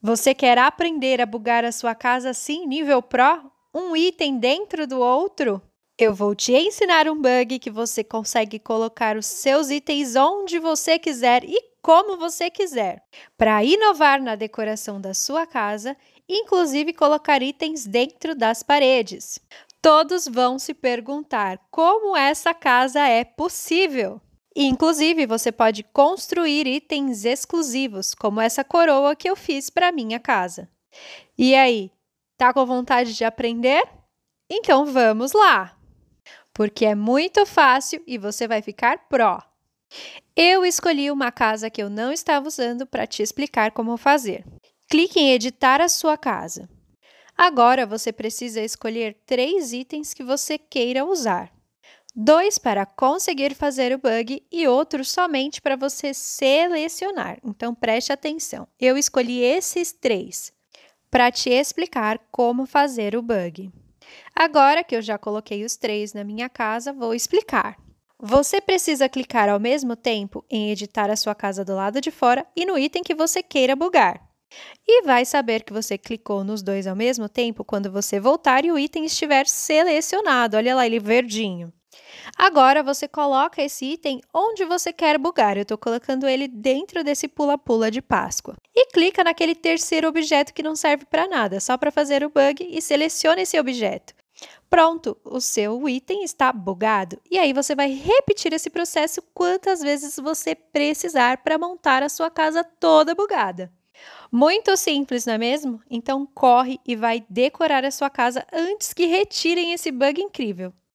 Você quer aprender a bugar a sua casa assim, nível pro? Um item dentro do outro? Eu vou te ensinar um bug que você consegue colocar os seus itens onde você quiser e como você quiser, para inovar na decoração da sua casa, inclusive colocar itens dentro das paredes. Todos vão se perguntar como essa casa é possível. E, inclusive, você pode construir itens exclusivos, como essa coroa que eu fiz para minha casa. E aí, tá com vontade de aprender? Então vamos lá! Porque é muito fácil e você vai ficar pró. Eu escolhi uma casa que eu não estava usando para te explicar como fazer. Clique em editar a sua casa. Agora você precisa escolher três itens que você queira usar dois para conseguir fazer o bug e outro somente para você selecionar. Então preste atenção. Eu escolhi esses três para te explicar como fazer o bug. Agora que eu já coloquei os três na minha casa, vou explicar. Você precisa clicar ao mesmo tempo em editar a sua casa do lado de fora e no item que você queira bugar. E vai saber que você clicou nos dois ao mesmo tempo quando você voltar e o item estiver selecionado. Olha lá ele verdinho. Agora você coloca esse item onde você quer bugar. Eu estou colocando ele dentro desse pula-pula de Páscoa. E clica naquele terceiro objeto que não serve para nada, só para fazer o bug e seleciona esse objeto. Pronto, o seu item está bugado. E aí você vai repetir esse processo quantas vezes você precisar para montar a sua casa toda bugada. Muito simples, não é mesmo? Então corre e vai decorar a sua casa antes que retirem esse bug incrível.